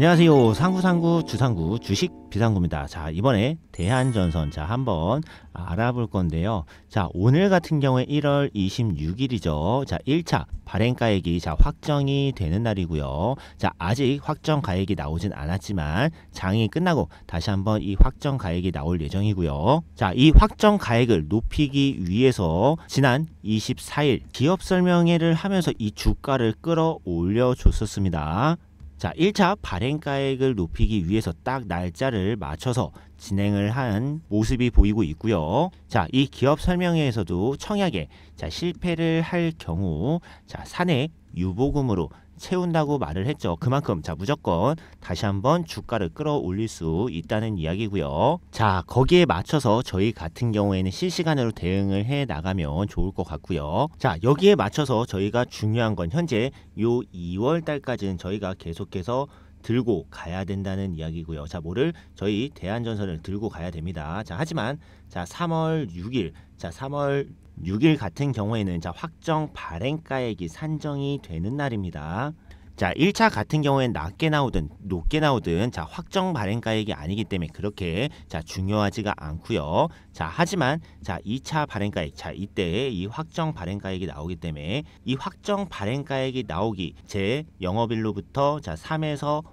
안녕하세요. 상구상구 주상구 주식 비상구입니다. 자 이번에 대한전선 자 한번 알아볼 건데요. 자 오늘 같은 경우에 1월 26일이죠. 자 1차 발행가액이 자 확정이 되는 날이고요. 자 아직 확정 가액이 나오진 않았지만 장이 끝나고 다시 한번 이 확정 가액이 나올 예정이고요. 자 이 확정 가액을 높이기 위해서 지난 24일 기업 설명회를 하면서 이 주가를 끌어올려 줬었습니다. 자, 1차 발행가액을 높이기 위해서 딱 날짜를 맞춰서 진행을 한 모습이 보이고 있고요. 자, 이 기업 설명회에서도 청약에 자, 실패를 할 경우 자, 사내 유보금으로 채운다고 말을 했죠. 그만큼 자 무조건 다시 한번 주가를 끌어올릴 수 있다는 이야기고요. 자 거기에 맞춰서 저희 같은 경우에는 실시간으로 대응을 해 나가면 좋을 것 같고요. 자 여기에 맞춰서 저희가 중요한 건 현재 요 2월 달까지는 저희가 계속해서 들고 가야 된다는 이야기고요. 자, 뭐를 저희 대한전선을 들고 가야 됩니다. 자, 하지만 자, 3월 6일, 자, 3월 6일 같은 경우에는 자 확정 발행가액이 산정이 되는 날입니다. 자 1차 같은 경우엔 낮게 나오든 높게 나오든 자 확정 발행가액이 아니기 때문에 그렇게 자 중요하지가 않고요. 자 하지만 자 2차 발행가액 자 이때 이 확정 발행가액이 나오기 때문에 이 확정 발행가액이 나오기 제 영업일로부터 자 3에서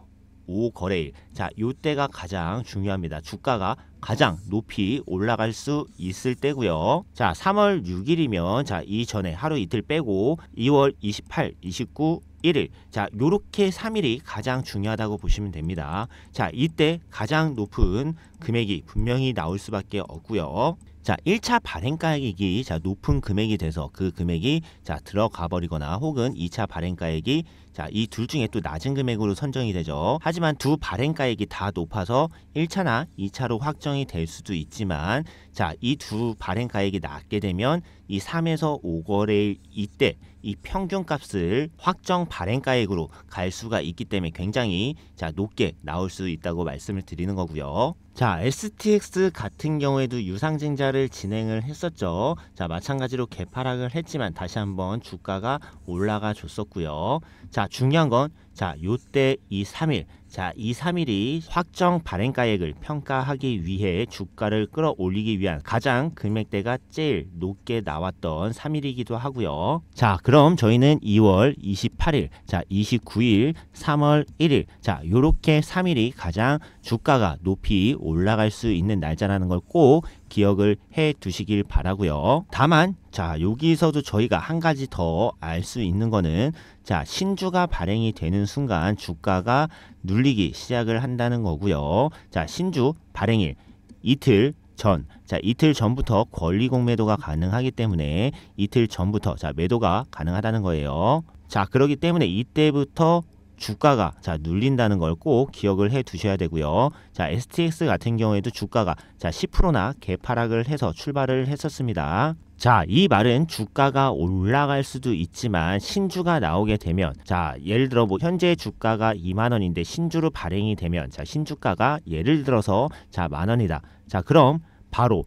5거래일. 자, 이때가 가장 중요합니다. 주가가 가장 높이 올라갈 수 있을 때고요. 자, 3월 6일이면 자, 이전에 하루 이틀 빼고 2월 28, 29, 1일. 자, 요렇게 3일이 가장 중요하다고 보시면 됩니다. 자, 이때 가장 높은 금액이 분명히 나올 수밖에 없고요. 자, 1차 발행가액이 자, 높은 금액이 돼서 그 금액이 자, 들어가 버리거나 혹은 2차 발행가액이 자, 이 둘 중에 또 낮은 금액으로 선정이 되죠. 하지만 두 발행가액이 다 높아서 1차나 2차로 확정이 될 수도 있지만 자, 이 두 발행가액이 낮게 되면 이 3에서 5거래일 이때 이 평균값을 확정 발행가액으로 갈 수가 있기 때문에 굉장히 자 높게 나올 수 있다고 말씀을 드리는 거고요. 자 STX 같은 경우에도 유상증자를 진행을 했었죠. 자 마찬가지로 개파락을 했지만 다시 한번 주가가 올라가 줬었고요. 자 중요한 건 자, 요때 이 3일 자, 이 3일이 확정 발행가액을 평가하기 위해 주가를 끌어올리기 위한 가장 금액대가 제일 높게 나왔던 3일이기도 하고요. 자, 그럼 저희는 2월 28일, 자, 29일, 3월 1일, 자, 요렇게 3일이 가장 주가가 높이 올라갈 수 있는 날짜라는 걸꼭 기억을 해 두시길 바라고요. 다만 자 여기서도 저희가 한 가지 더 알 수 있는 거는 자 신주가 발행이 되는 순간 주가가 눌리기 시작을 한다는 거고요. 자 신주 발행일 이틀 전. 자, 이틀 전부터 권리 공매도가 가능하기 때문에 이틀 전부터 자, 매도가 가능하다는 거예요. 자, 그러기 때문에 이때부터 주가가 자 눌린다는 걸 꼭 기억을 해 두셔야 되고요. 자 STX 같은 경우에도 주가가 자 10%나 개파락을 해서 출발을 했었습니다. 자, 이 말은 주가가 올라갈 수도 있지만 신주가 나오게 되면 자, 예를 들어 뭐 현재 주가가 2만 원인데 신주로 발행이 되면 자, 신주가가 예를 들어서 자, 만 원이다. 자, 그럼 바로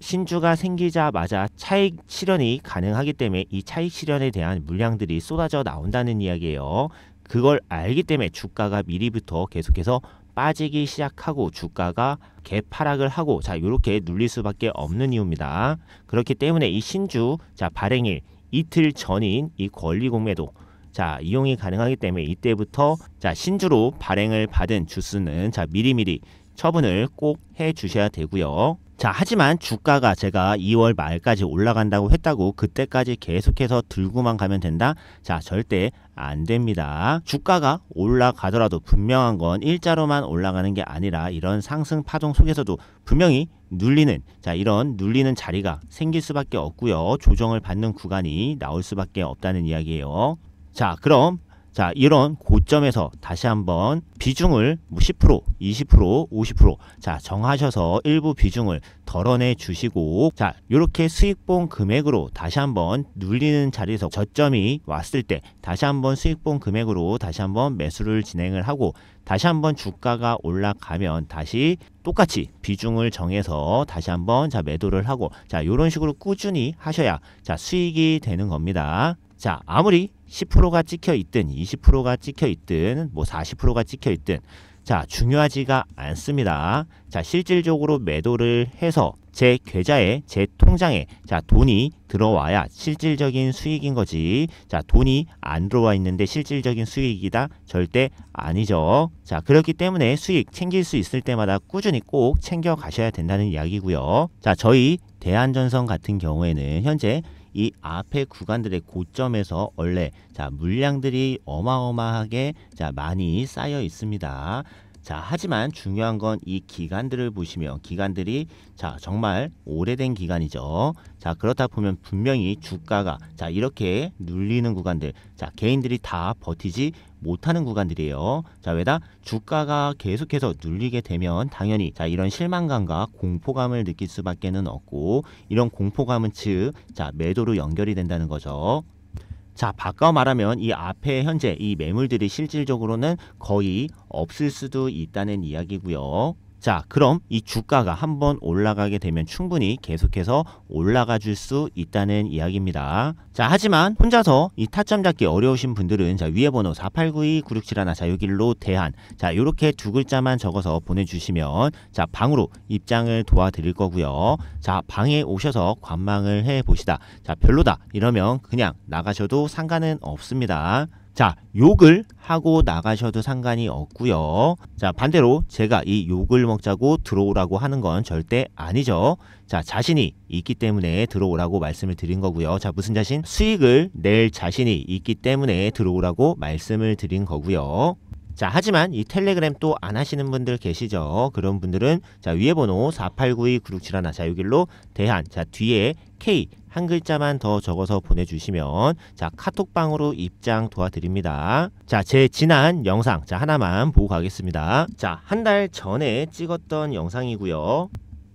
신주가 생기자마자 차익 실현이 가능하기 때문에 이 차익 실현에 대한 물량들이 쏟아져 나온다는 이야기예요. 그걸 알기 때문에 주가가 미리부터 계속해서 빠지기 시작하고 주가가 개파락을 하고 자 이렇게 눌릴 수밖에 없는 이유입니다. 그렇기 때문에 이 신주 자 발행일 이틀 전인 이 권리 공매도 자 이용이 가능하기 때문에 이때부터 자 신주로 발행을 받은 주수는자 미리미리 처분을 꼭 해 주셔야 되고요. 자, 하지만 주가가 제가 2월 말까지 올라간다고 했다고 그때까지 계속해서 들고만 가면 된다? 자, 절대 안 됩니다. 주가가 올라가더라도 분명한 건 일자로만 올라가는 게 아니라 이런 상승 파동 속에서도 분명히 눌리는 자 이런 눌리는 자리가 생길 수밖에 없고요. 조정을 받는 구간이 나올 수밖에 없다는 이야기예요. 자, 그럼 자, 이런 고점에서 다시 한번 비중을 10%, 20%, 50% 자, 정하셔서 일부 비중을 덜어내 주시고 자, 이렇게 수익본 금액으로 다시 한번 눌리는 자리에서 저점이 왔을 때 다시 한번 수익본 금액으로 다시 한번 매수를 진행을 하고 다시 한번 주가가 올라가면 다시 똑같이 비중을 정해서 다시 한번 자 매도를 하고 자 이런 식으로 꾸준히 하셔야 자 수익이 되는 겁니다. 자, 아무리 10%가 찍혀 있든 20%가 찍혀 있든 뭐 40%가 찍혀 있든 자, 중요하지가 않습니다. 자, 실질적으로 매도를 해서 제 계좌에 제 통장에 자, 돈이 들어와야 실질적인 수익인 거지. 자, 돈이 안 들어와 있는데 실질적인 수익이다? 절대 아니죠. 자, 그렇기 때문에 수익 챙길 수 있을 때마다 꾸준히 꼭 챙겨 가셔야 된다는 이야기고요. 자, 저희 대한전선 같은 경우에는 현재 이 앞에 구간들의 고점에서 원래 자 물량들이 어마어마하게 자 많이 쌓여 있습니다. 자, 하지만 중요한 건 이 기간들을 보시면 기간들이 자, 정말 오래된 기간이죠. 자, 그렇다 보면 분명히 주가가 자, 이렇게 눌리는 구간들. 자, 개인들이 다 버티지 못하는 구간들이에요. 자, 왜다? 주가가 계속해서 눌리게 되면 당연히 자, 이런 실망감과 공포감을 느낄 수밖에는 없고 이런 공포감은 즉 자, 매도로 연결이 된다는 거죠. 자, 바꿔 말하면 이 앞에 현재 이 매물들이 실질적으로는 거의 없을 수도 있다는 이야기고요. 자, 그럼 이 주가가 한번 올라가게 되면 충분히 계속해서 올라가 줄 수 있다는 이야기입니다. 자, 하지만 혼자서 이 타점 잡기 어려우신 분들은 자, 위에 번호 4892967하나 자, 여기로 대한 자, 요렇게 두 글자만 적어서 보내주시면 자, 방으로 입장을 도와드릴 거고요. 자, 방에 오셔서 관망을 해 보시다. 자, 별로다. 이러면 그냥 나가셔도 상관은 없습니다. 자, 욕을 하고 나가셔도 상관이 없고요. 자, 반대로 제가 이 욕을 먹자고 들어오라고 하는 건 절대 아니죠. 자, 자신이 있기 때문에 들어오라고 말씀을 드린 거고요. 자, 무슨 자신? 수익을 낼 자신이 있기 때문에 들어오라고 말씀을 드린 거고요. 자, 하지만 이 텔레그램 또 안 하시는 분들 계시죠? 그런 분들은 자, 위에 번호 4892967 1 자, 여기로 대한. 자, 뒤에 K 한 글자만 더 적어서 보내주시면 자 카톡방으로 입장 도와드립니다. 자 제 지난 영상 자 하나만 보고 가겠습니다. 자한 달 전에 찍었던 영상이고요.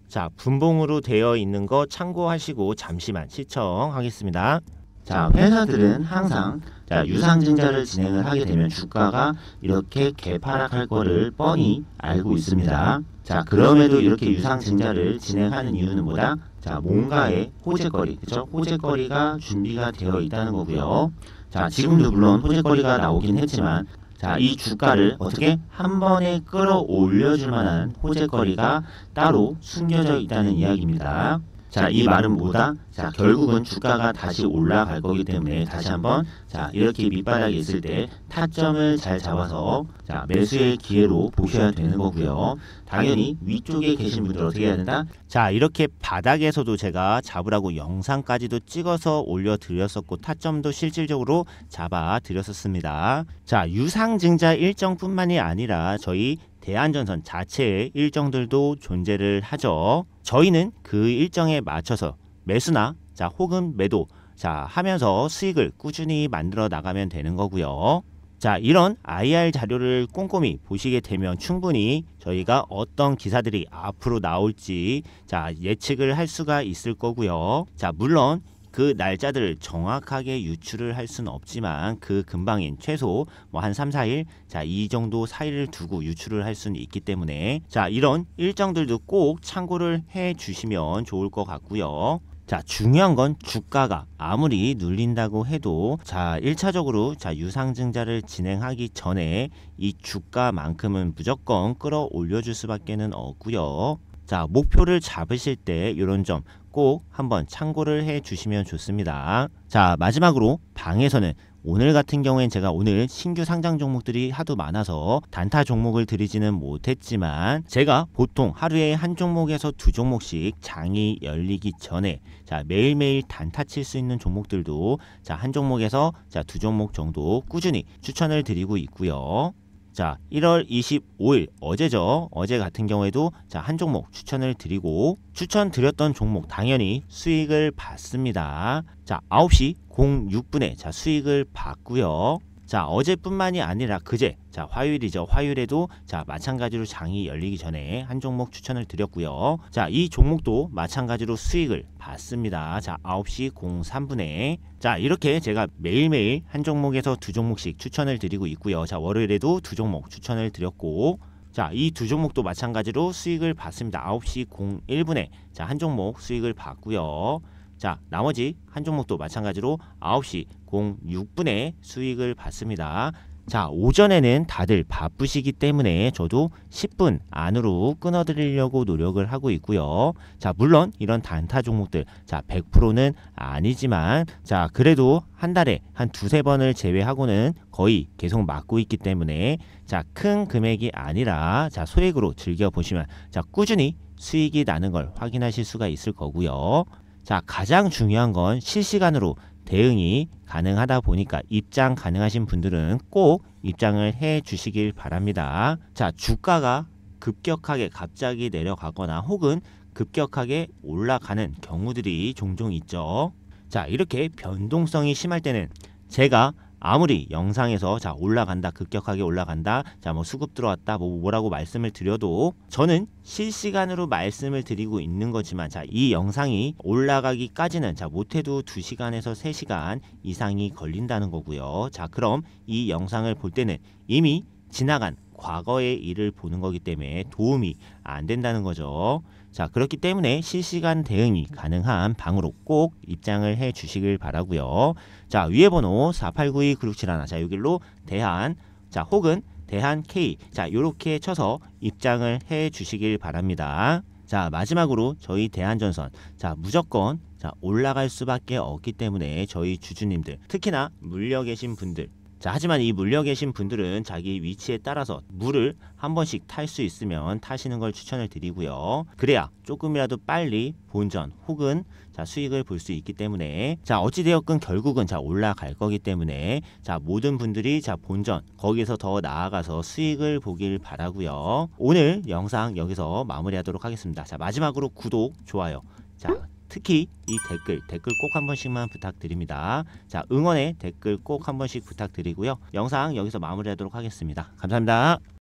자 분봉으로 되어 있는 거 참고하시고 잠시만 시청하겠습니다. 자, 회사들은 항상 자, 유상증자를 진행을 하게 되면 주가가 이렇게 개파락할 거를 뻔히 알고 있습니다. 자, 그럼에도 이렇게 유상증자를 진행하는 이유는 뭐다? 자, 뭔가의 호재거리, 그렇죠? 호재거리가 준비가 되어 있다는 거고요. 자, 지금도 물론 호재거리가 나오긴 했지만 자, 이 주가를 어떻게 한 번에 끌어올려 줄 만한 호재거리가 따로 숨겨져 있다는 이야기입니다. 자, 이 말은 뭐다? 자, 결국은 주가가 다시 올라갈 거기 때문에 다시 한번 자, 이렇게 밑바닥에 있을 때 타점을 잘 잡아서 자, 매수의 기회로 보셔야 되는 거고요. 당연히 위쪽에 계신 분들 어떻게 해야 된다? 자, 이렇게 바닥에서도 제가 잡으라고 영상까지도 찍어서 올려 드렸었고 타점도 실질적으로 잡아 드렸었습니다. 자, 유상 증자 일정뿐만이 아니라 저희 대한전선 자체의 일정들도 존재를 하죠. 저희는 그 일정에 맞춰서 매수나 자 혹은 매도 자 하면서 수익을 꾸준히 만들어 나가면 되는 거고요. 자 이런 IR 자료를 꼼꼼히 보시게 되면 충분히 저희가 어떤 기사들이 앞으로 나올지 자 예측을 할 수가 있을 거고요. 자 물론 그 날짜들을 정확하게 유출을 할 수는 없지만 그 근방인 최소 뭐한 3, 4일 자, 이 정도 사이를 두고 유출을 할 수는 있기 때문에 자, 이런 일정들도 꼭 참고를 해 주시면 좋을 것 같고요. 자 중요한 건 주가가 아무리 눌린다고 해도 자 1차적으로 자 유상증자를 진행하기 전에 이 주가만큼은 무조건 끌어올려 줄 수밖에 는 없고요 자 목표를 잡으실 때 이런 점꼭 한번 참고를 해 주시면 좋습니다. 자, 마지막으로 방에서는 오늘 같은 경우엔 제가 오늘 신규 상장 종목들이 하도 많아서 단타 종목을 드리지는 못했지만 제가 보통 하루에 한 종목에서 두 종목씩 장이 열리기 전에 자 매일매일 단타 칠 수 있는 종목들도 자 한 종목에서 자 두 종목 정도 꾸준히 추천을 드리고 있고요. 자 1월 25일 어제죠 어제 같은 경우에도 자한 종목 추천을 드리고 추천드렸던 종목 당연히 수익을 봤습니다자 9시 06분에 자 수익을 봤고요 자 어제뿐만이 아니라 그제 자 화요일이죠 화요일에도 자 마찬가지로 장이 열리기 전에 한 종목 추천을 드렸고요 자 이 종목도 마찬가지로 수익을 봤습니다 자 9시 03분에 자 이렇게 제가 매일매일 한 종목에서 두 종목씩 추천을 드리고 있고요 자 월요일에도 두 종목 추천을 드렸고 자, 이 두 종목도 마찬가지로 수익을 봤습니다. 9시 01분에 자, 한 종목 수익을 봤고요. 자, 나머지 한 종목도 마찬가지로 9시 0 6분의 수익을 받습니다. 자, 오전에는 다들 바쁘시기 때문에 저도 10분 안으로 끊어드리려고 노력을 하고 있고요. 자, 물론 이런 단타 종목들, 자, 100%는 아니지만, 자, 그래도 한 달에 한 두세 번을 제외하고는 거의 계속 막고 있기 때문에, 자, 큰 금액이 아니라, 자, 소액으로 즐겨보시면, 자, 꾸준히 수익이 나는 걸 확인하실 수가 있을 거고요. 자, 가장 중요한 건 실시간으로 대응이 가능하다 보니까 입장 가능하신 분들은 꼭 입장을 해 주시길 바랍니다. 자, 주가가 급격하게 갑자기 내려가거나 혹은 급격하게 올라가는 경우들이 종종 있죠. 자, 이렇게 변동성이 심할 때는 제가 아무리 영상에서 자 올라간다 급격하게 올라간다 자 뭐 수급 들어왔다 뭐 뭐라고 말씀을 드려도 저는 실시간으로 말씀을 드리고 있는 거지만 자 이 영상이 올라가기까지는 자 못해도 2시간에서 3시간 이상이 걸린다는 거고요 자 그럼 이 영상을 볼 때는 이미 지나간 과거의 일을 보는 거기 때문에 도움이 안 된다는 거죠 자 그렇기 때문에 실시간 대응이 가능한 방으로 꼭 입장을 해 주시길 바라고요. 자 위에 번호 4892967 1자 여기로 대한 자 혹은 대한 K 자이렇게 쳐서 입장을 해 주시길 바랍니다. 자 마지막으로 저희 대한전선 자 무조건 자 올라갈 수밖에 없기 때문에 저희 주주님들 특히나 물려 계신 분들 자, 하지만 이 물려 계신 분들은 자기 위치에 따라서 물을 한 번씩 탈 수 있으면 타시는 걸 추천을 드리고요. 그래야 조금이라도 빨리 본전 혹은 자, 수익을 볼 수 있기 때문에 자, 어찌되었건 결국은 자, 올라갈 거기 때문에 자, 모든 분들이 자, 본전 거기서 더 나아가서 수익을 보길 바라고요. 오늘 영상 여기서 마무리하도록 하겠습니다. 자, 마지막으로 구독, 좋아요. 자, 특히 이 댓글 댓글 꼭 한 번씩만 부탁드립니다. 자 응원의 댓글 꼭 한 번씩 부탁드리고요. 영상 여기서 마무리하도록 하겠습니다. 감사합니다.